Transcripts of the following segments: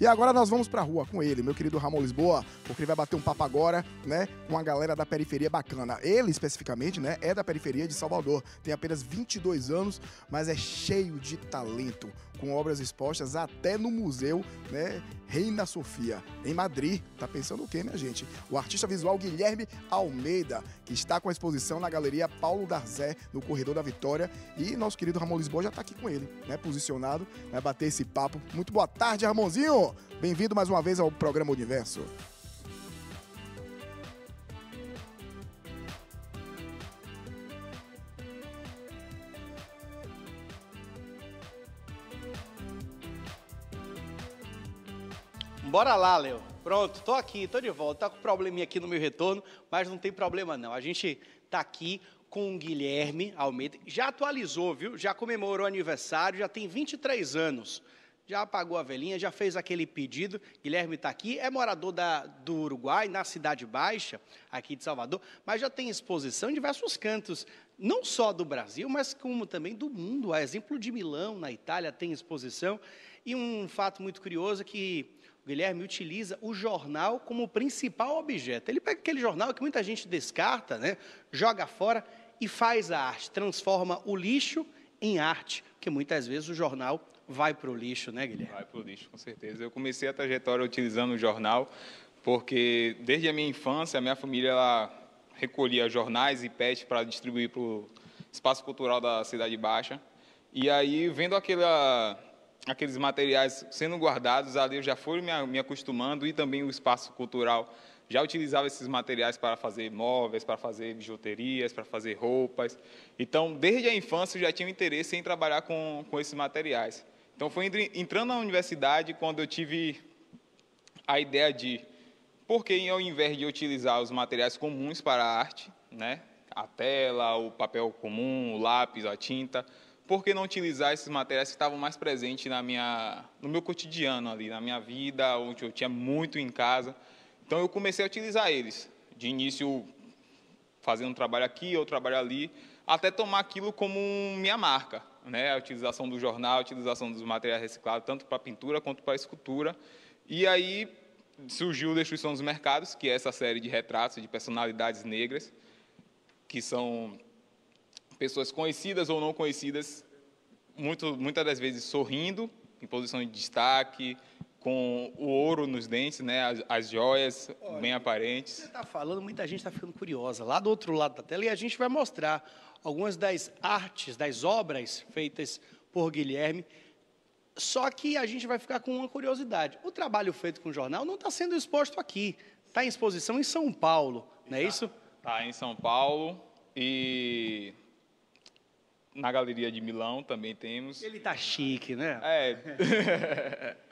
E agora nós vamos pra rua com ele, meu querido Ramon Lisboa, porque ele vai bater um papo agora, né, com a galera da periferia bacana. Ele, especificamente, né, é da periferia de Salvador. Tem apenas 22 anos, mas é cheio de talento, com obras expostas até no museu, né, Reina Sofia, em Madrid. Tá pensando o quê, minha gente? O artista visual Guilherme Almeida, que está com a exposição na Galeria Paulo Darzé, no Corredor da Vitória. E nosso querido Ramon Lisboa já tá aqui com ele, né, posicionado, vai bater esse papo. Muito boa tarde, Ramonzinho! bem-vindo mais uma vez ao programa Universo. Bora lá, Léo. Pronto, tô aqui, tô de volta. Tá com um probleminha aqui no meu retorno, mas não tem problema não. A gente tá aqui com o Guilherme Almeida. Já atualizou, viu? Já comemorou aniversário, já tem 23 anos já apagou a velhinha, já fez aquele pedido. Guilherme está aqui, é morador da, do Uruguai, na Cidade Baixa, aqui de Salvador, mas já tem exposição em diversos cantos, não só do Brasil, mas como também do mundo. A exemplo de Milão, na Itália, tem exposição. E um fato muito curioso é que o Guilherme utiliza o jornal como principal objeto. Ele pega aquele jornal que muita gente descarta, né, joga fora e faz a arte, transforma o lixo em arte, que muitas vezes o jornal vai para o lixo, né, Guilherme? Vai para o lixo, com certeza. Eu comecei a trajetória utilizando o jornal, porque desde a minha infância, a minha família ela recolhia jornais e pets para distribuir para o espaço cultural da Cidade Baixa. E aí, vendo aquela, aqueles materiais sendo guardados, ali eu já fui me, me acostumando e também o espaço cultural já utilizava esses materiais para fazer móveis, para fazer bijuterias, para fazer roupas. Então, desde a infância, eu já tinha um interesse em trabalhar com, com esses materiais. Então, foi entrando na universidade quando eu tive a ideia de, por que ao invés de utilizar os materiais comuns para a arte, né, a tela, o papel comum, o lápis, a tinta, por que não utilizar esses materiais que estavam mais presentes na minha, no meu cotidiano ali, na minha vida, onde eu tinha muito em casa? Então eu comecei a utilizar eles. De início, fazendo um trabalho aqui, outro trabalho ali, até tomar aquilo como minha marca. Né? A utilização do jornal, a utilização dos materiais reciclados, tanto para pintura quanto para escultura. E aí surgiu a Destruição dos Mercados, que é essa série de retratos de personalidades negras, que são pessoas conhecidas ou não conhecidas, muito, muitas das vezes sorrindo, em posição de destaque, com o ouro nos dentes, né? As, as joias Olha, bem aparentes. Você está falando, muita gente está ficando curiosa. Lá do outro lado da tela, e a gente vai mostrar algumas das artes, das obras feitas por Guilherme. Só que a gente vai ficar com uma curiosidade. O trabalho feito com o jornal não está sendo exposto aqui. Está em exposição em São Paulo, não é tá, isso? Está em São Paulo e na Galeria de Milão também temos. Ele está chique, né? É.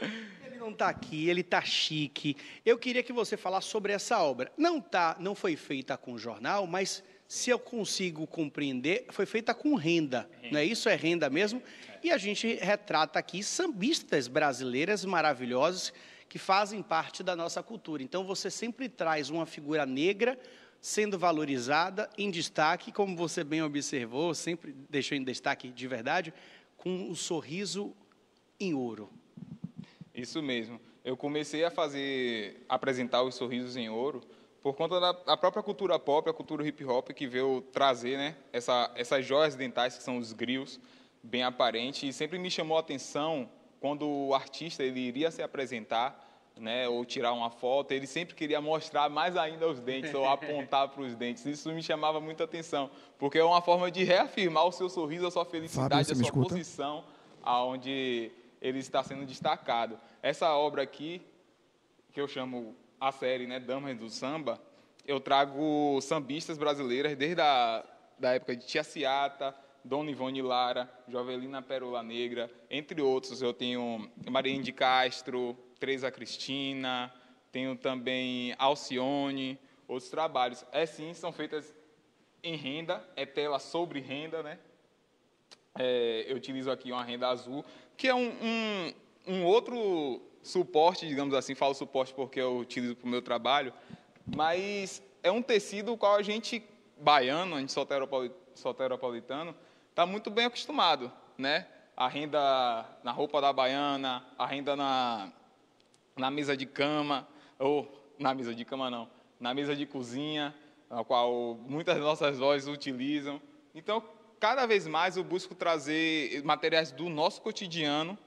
não está aqui, ele está chique. Eu queria que você falasse sobre essa obra. Não tá, não foi feita com jornal, mas se eu consigo compreender, foi feita com renda, renda. não é isso? É renda mesmo. E a gente retrata aqui sambistas brasileiras maravilhosas que fazem parte da nossa cultura. Então você sempre traz uma figura negra sendo valorizada em destaque, como você bem observou, sempre deixou em destaque de verdade, com um sorriso em ouro. Isso mesmo. Eu comecei a fazer, a apresentar os sorrisos em ouro por conta da, própria cultura pop, a cultura hip hop que veio trazer, né, essa, essas joias dentais que são os grilos, bem aparentes. e sempre me chamou a atenção quando o artista ele iria se apresentar, né, ou tirar uma foto, ele sempre queria mostrar mais ainda os dentes ou apontar para os dentes. Isso me chamava muita atenção, porque é uma forma de reafirmar o seu sorriso, a sua felicidade, Fábio, a sua posição aonde ele está sendo destacado. Essa obra aqui, que eu chamo a série né, Damas do Samba, eu trago sambistas brasileiras desde a da época de Tia Ciata, Dona Ivone Lara, Jovelina Pérola Negra, entre outros. Eu tenho Marinho de Castro, Teresa Cristina, tenho também Alcione, outros trabalhos. É sim, são feitas em renda, é tela sobre renda, né? é, eu utilizo aqui uma renda azul, que é um, um, um outro suporte, digamos assim, falo suporte porque eu utilizo para o meu trabalho, mas é um tecido qual a gente, baiano, a gente soteropolitano, está muito bem acostumado, né? A renda na roupa da baiana, a renda na, na mesa de cama, ou na mesa de cama não, na mesa de cozinha, a qual muitas nossas vozes utilizam. Então, cada vez mais eu busco trazer materiais do nosso cotidiano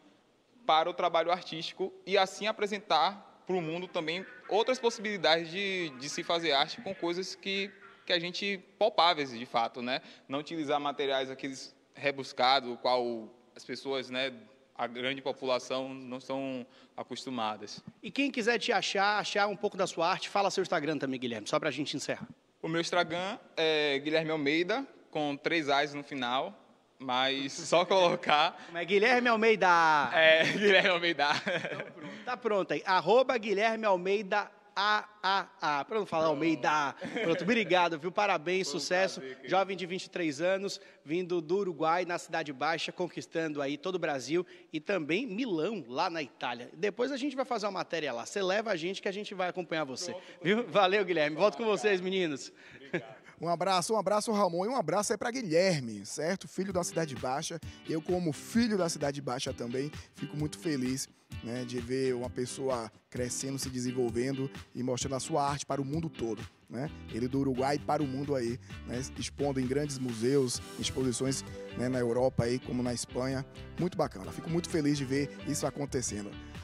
para o trabalho artístico e assim apresentar para o mundo também outras possibilidades de, de se fazer arte com coisas que, que a gente palpáveis de fato, né? Não utilizar materiais aqueles rebuscados, o qual as pessoas, né, a grande população não estão acostumadas. E quem quiser te achar, achar um pouco da sua arte, fala seu Instagram também, Guilherme, só para a gente encerrar. O meu Instagram é Guilherme Almeida, com três A's no final, mas só colocar. Mas é Guilherme Almeida. É, Guilherme Almeida. Então, pronto. Tá pronto aí. Arroba Guilherme Almeida AAA. Para não falar Pronto. Almeida. Pronto, obrigado, viu? Parabéns, sucesso. Prazer, Jovem de 23 anos, vindo do Uruguai, na Cidade Baixa, conquistando aí todo o Brasil e também Milão, lá na Itália. Depois a gente vai fazer uma matéria lá. Você leva a gente que a gente vai acompanhar você. Pronto, viu? Valeu, Guilherme. Volto com vocês, meninos. Obrigado. Um abraço, um abraço, Ramon, e um abraço aí para Guilherme, certo? Filho da Cidade Baixa. Eu, como filho da Cidade Baixa também, fico muito feliz né, de ver uma pessoa crescendo, se desenvolvendo e mostrando a sua arte para o mundo todo. Né? Ele do Uruguai para o mundo aí, né? expondo em grandes museus, exposições né, na Europa aí, como na Espanha. Muito bacana. Fico muito feliz de ver isso acontecendo.